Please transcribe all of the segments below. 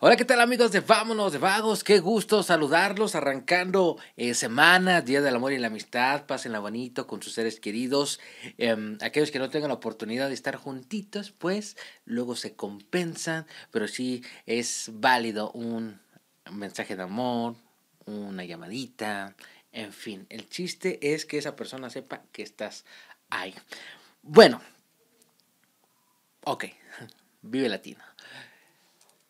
Hola, ¿qué tal amigos de Vámonos de Vagos? Qué gusto saludarlos arrancando eh, semana, Día del Amor y la Amistad. Pásenla bonito con sus seres queridos. Em, aquellos que no tengan la oportunidad de estar juntitos, pues luego se compensan, pero sí es válido un mensaje de amor, una llamadita, en fin. El chiste es que esa persona sepa que estás ahí. Bueno, ok, vive latino.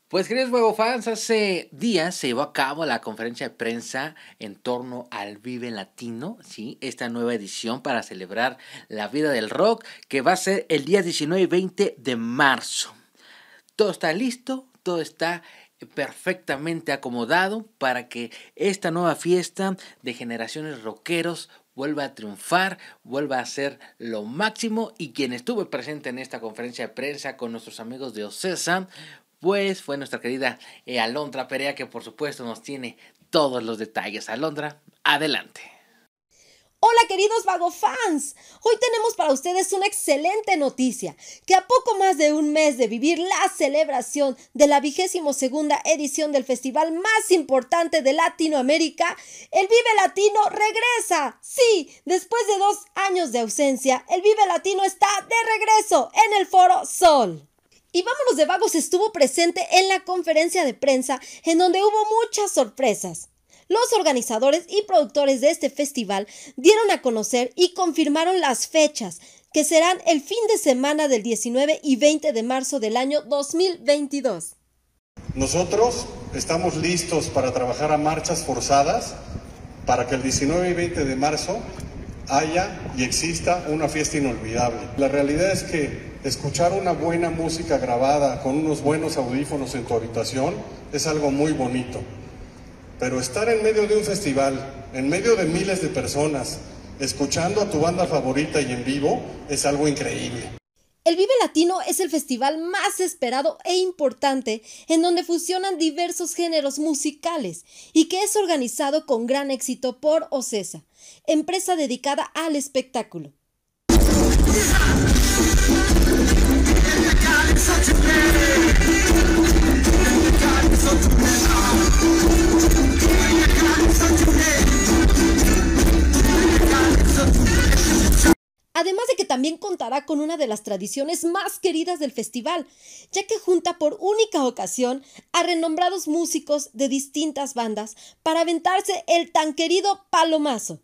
Pues queridos huevo fans, hace días se llevó a cabo la conferencia de prensa en torno al Vive Latino, ¿sí? esta nueva edición para celebrar la vida del rock que va a ser el día 19 y 20 de marzo. Todo está listo, todo está perfectamente acomodado para que esta nueva fiesta de generaciones rockeros vuelva a triunfar, vuelva a ser lo máximo. Y quien estuvo presente en esta conferencia de prensa con nuestros amigos de Ocesa pues fue nuestra querida eh, Alondra Perea que por supuesto nos tiene todos los detalles. Alondra, adelante. Hola queridos Vago fans, hoy tenemos para ustedes una excelente noticia, que a poco más de un mes de vivir la celebración de la vigésimo segunda edición del festival más importante de Latinoamérica, el Vive Latino regresa. Sí, después de dos años de ausencia, el Vive Latino está de regreso en el Foro Sol. Y Vámonos de Vagos estuvo presente en la conferencia de prensa en donde hubo muchas sorpresas. Los organizadores y productores de este festival dieron a conocer y confirmaron las fechas, que serán el fin de semana del 19 y 20 de marzo del año 2022. Nosotros estamos listos para trabajar a marchas forzadas para que el 19 y 20 de marzo haya y exista una fiesta inolvidable. La realidad es que escuchar una buena música grabada con unos buenos audífonos en tu habitación es algo muy bonito. Pero estar en medio de un festival, en medio de miles de personas, escuchando a tu banda favorita y en vivo, es algo increíble. El Vive Latino es el festival más esperado e importante en donde fusionan diversos géneros musicales y que es organizado con gran éxito por OCESA, empresa dedicada al espectáculo. Además de que también contará con una de las tradiciones más queridas del festival, ya que junta por única ocasión a renombrados músicos de distintas bandas para aventarse el tan querido palomazo.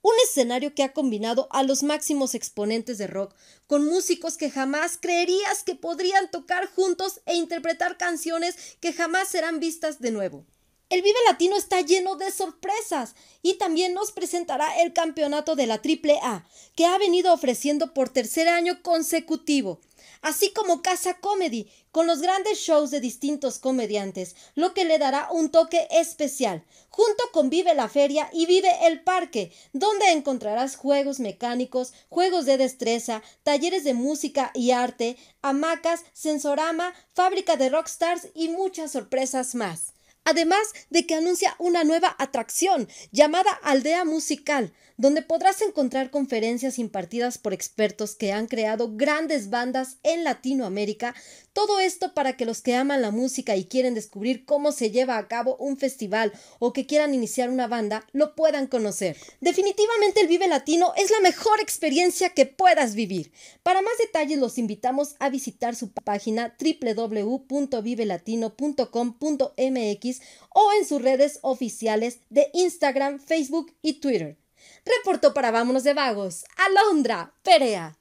Un escenario que ha combinado a los máximos exponentes de rock con músicos que jamás creerías que podrían tocar juntos e interpretar canciones que jamás serán vistas de nuevo. El Vive Latino está lleno de sorpresas y también nos presentará el campeonato de la AAA, que ha venido ofreciendo por tercer año consecutivo, así como Casa Comedy, con los grandes shows de distintos comediantes, lo que le dará un toque especial, junto con Vive la Feria y Vive el Parque, donde encontrarás juegos mecánicos, juegos de destreza, talleres de música y arte, hamacas, sensorama, fábrica de rockstars y muchas sorpresas más además de que anuncia una nueva atracción llamada Aldea Musical, donde podrás encontrar conferencias impartidas por expertos que han creado grandes bandas en Latinoamérica, todo esto para que los que aman la música y quieren descubrir cómo se lleva a cabo un festival o que quieran iniciar una banda, lo puedan conocer. Definitivamente el Vive Latino es la mejor experiencia que puedas vivir. Para más detalles los invitamos a visitar su página www.vivelatino.com.mx o en sus redes oficiales de Instagram, Facebook y Twitter. Reportó para Vámonos de Vagos, Alondra Perea.